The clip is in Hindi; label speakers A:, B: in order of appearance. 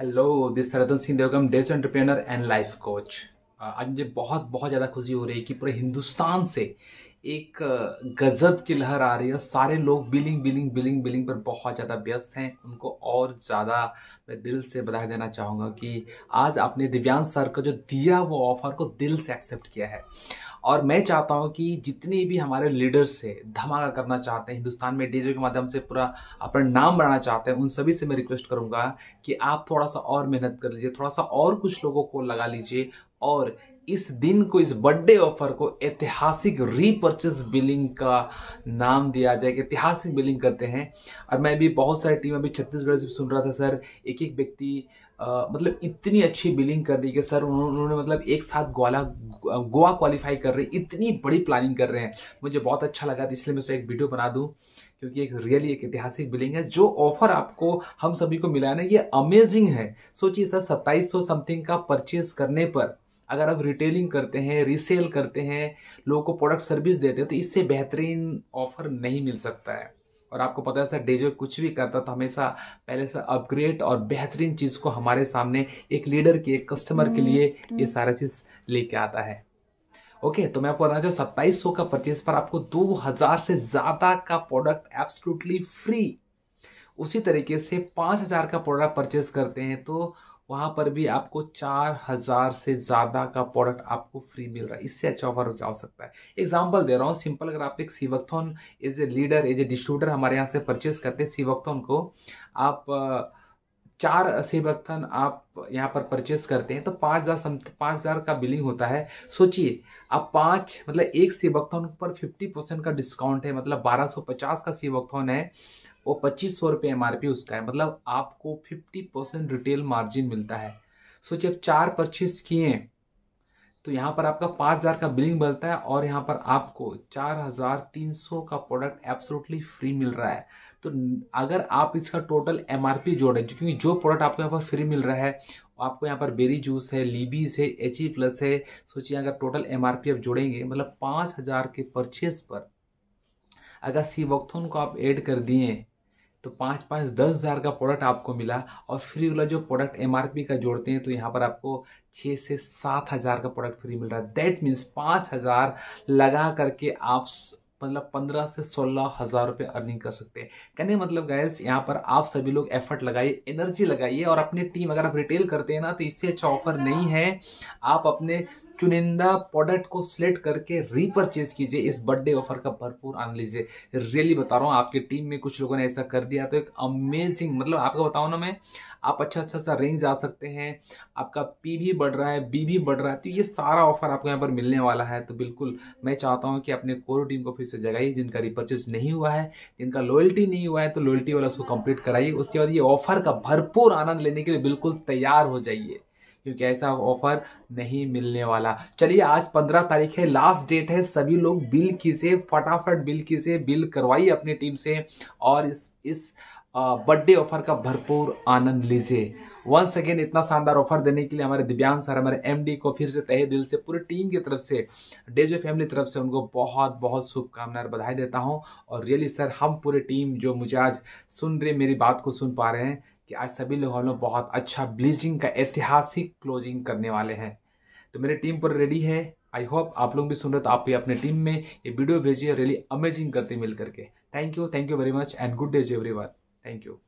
A: Hello this Ratan Singh Devgam days entrepreneur and life coach आज मुझे बहुत बहुत ज़्यादा खुशी हो रही है कि पूरे हिंदुस्तान से एक uh, गज़ब की लहर आ रही है सारे लोग बिलिंग बिलिंग बिलिंग बिलिंग पर बहुत ज़्यादा व्यस्त हैं उनको और ज़्यादा मैं दिल से बधाई देना चाहूँगा कि आज आपने दिव्यांग सर का जो दिया वो ऑफ़र को दिल से एक्सेप्ट किया है और मैं चाहता हूँ कि जितने भी हमारे लीडर्स है धमाका करना चाहते हैं हिंदुस्तान में डीजे के माध्यम से पूरा अपना नाम बनाना चाहते हैं उन सभी से मैं रिक्वेस्ट करूँगा कि आप थोड़ा सा और मेहनत कर लीजिए थोड़ा सा और कुछ लोगों को लगा लीजिए और इस दिन को इस बर्थडे ऑफर को ऐतिहासिक रीपर्चेस बिलिंग का नाम दिया जाए ऐतिहासिक बिलिंग करते हैं और मैं भी बहुत सारी टीम अभी छत्तीसगढ़ से सुन रहा था सर एक एक व्यक्ति मतलब इतनी अच्छी बिलिंग कर रही है सर उन्होंने मतलब एक साथ ग्वाला गोवा क्वालिफाई कर रहे इतनी बड़ी प्लानिंग कर रहे हैं मुझे बहुत अच्छा लगा था इसलिए मैं उसका एक वीडियो बना दूँ क्योंकि एक रियली एक ऐतिहासिक बिलिंग है जो ऑफर आपको हम सभी को मिला है ना ये अमेजिंग है सोचिए सर सत्ताईस समथिंग का परचेज करने पर अगर आप रिटेलिंग करते हैं रीसेल करते हैं लोगों को प्रोडक्ट सर्विस देते हैं तो इससे बेहतरीन ऑफर नहीं मिल सकता है और आपको पता है सर डेजो कुछ भी करता तो हमेशा पहले से अपग्रेड और बेहतरीन चीज़ को हमारे सामने एक लीडर के एक कस्टमर के लिए ये हम्म। सारा चीज़ लेके आता है ओके okay, तो मैं आपको बताना चाहूँ सत्ताईस सौ का परचेज पर आपको दो हज़ार से ज़्यादा का प्रोडक्ट एब्सोल्युटली फ्री उसी तरीके से पाँच हज़ार का प्रोडक्ट परचेज करते हैं तो वहाँ पर भी आपको चार हज़ार से ज़्यादा का प्रोडक्ट आपको फ्री मिल रहा है इससे अच्छा ऑफर क्या हो सकता है एग्जांपल दे रहा हूँ सिंपल अगर आप एक seabuckthorn as a leader as a distributor हमारे यहाँ से परचेज करते हैं सीवक्थोन को आप चार सेवक थन आप यहाँ पर परचेस करते हैं तो पाँच हज़ार सम पाँच हज़ार का बिलिंग होता है सोचिए आप पाँच मतलब एक सेवक थन पर फिफ्टी परसेंट का डिस्काउंट है मतलब बारह सौ पचास का सेवक थन है वो पच्चीस सौ रुपये एम उसका है मतलब आपको फिफ्टी परसेंट रिटेल मार्जिन मिलता है सोचिए आप चार परचेस किए तो यहाँ पर आपका पाँच हज़ार का बिलिंग बनता है और यहाँ पर आपको चार हज़ार तीन सौ का प्रोडक्ट एब्सोल्युटली फ्री मिल रहा है तो अगर आप इसका टोटल एम आर पी जोड़ें क्योंकि जो प्रोडक्ट आपको यहाँ पर फ्री मिल रहा है आपको यहाँ पर बेरी जूस है लीबीज है एच ई प्लस है सोचिए अगर टोटल एम आर पी आप जोड़ेंगे मतलब पाँच हज़ार के परचेज पर अगर सी वक्तों को आप ऐड कर दिए तो पाँच पाँच दस हज़ार का प्रोडक्ट आपको मिला और फ्री वाला जो प्रोडक्ट एम का जोड़ते हैं तो यहाँ पर आपको छः से सात हज़ार का प्रोडक्ट फ्री मिल रहा है दैट मीन्स पाँच हज़ार लगा करके आप मतलब पंद्रह से सोलह हज़ार रुपये अर्निंग कर सकते हैं कहने मतलब गैस यहाँ पर आप सभी लोग एफर्ट लगाइए एनर्जी लगाइए और अपनी टीम अगर आप रिटेल करते हैं ना तो इससे अच्छा ऑफर नहीं है आप अपने चुनिंदा प्रोडक्ट को सिलेक्ट करके रीपरचेज कीजिए इस बर्थडे ऑफर का भरपूर आनंद लीजिए रियली बता रहा हूँ आपकी टीम में कुछ लोगों ने ऐसा कर दिया तो एक अमेजिंग मतलब आपको बताऊँ ना मैं आप अच्छा अच्छा सा रेंज जा सकते हैं आपका पी भी बढ़ रहा है बी भी बढ़ रहा है तो ये सारा ऑफर आपको यहाँ पर मिलने वाला है तो बिल्कुल मैं चाहता हूँ कि अपने कोर टीम को फिर से जगाइए जिनका रिपर्चेज नहीं हुआ है जिनका लॉयल्टी नहीं हुआ है तो लॉयल्टी वाला उसको कंप्लीट कराइए उसके बाद ये ऑफर का भरपूर आनंद लेने के लिए बिल्कुल तैयार हो जाइए क्योंकि ऐसा ऑफर नहीं मिलने वाला चलिए आज पंद्रह तारीख है लास्ट डेट है सभी लोग बिल से फटाफट बिल से बिल करवाइए अपनी टीम से और इस इस बर्थडे ऑफर का भरपूर आनंद लीजिए वंस अगेन इतना शानदार ऑफर देने के लिए हमारे दिव्यांग सर हमारे एमडी को फिर से तहे दिल से पूरी टीम की तरफ से डेजो फैमिली तरफ से उनको बहुत बहुत शुभकामनाएं बधाई देता हूं और रियली सर हम पूरी टीम जो मुझे आज सुन रहे मेरी बात को सुन पा रहे हैं कि आज सभी लोग हम लोग बहुत अच्छा ब्लीचिंग का ऐतिहासिक क्लोजिंग करने वाले हैं तो मेरी टीम पर रेडी है आई होप आप लोग भी सुन रहे तो आप भी अपने टीम में ये वीडियो भेजिए रियली अमेजिंग करते मिल करके thank you thank you very much and good days everyone Thank you.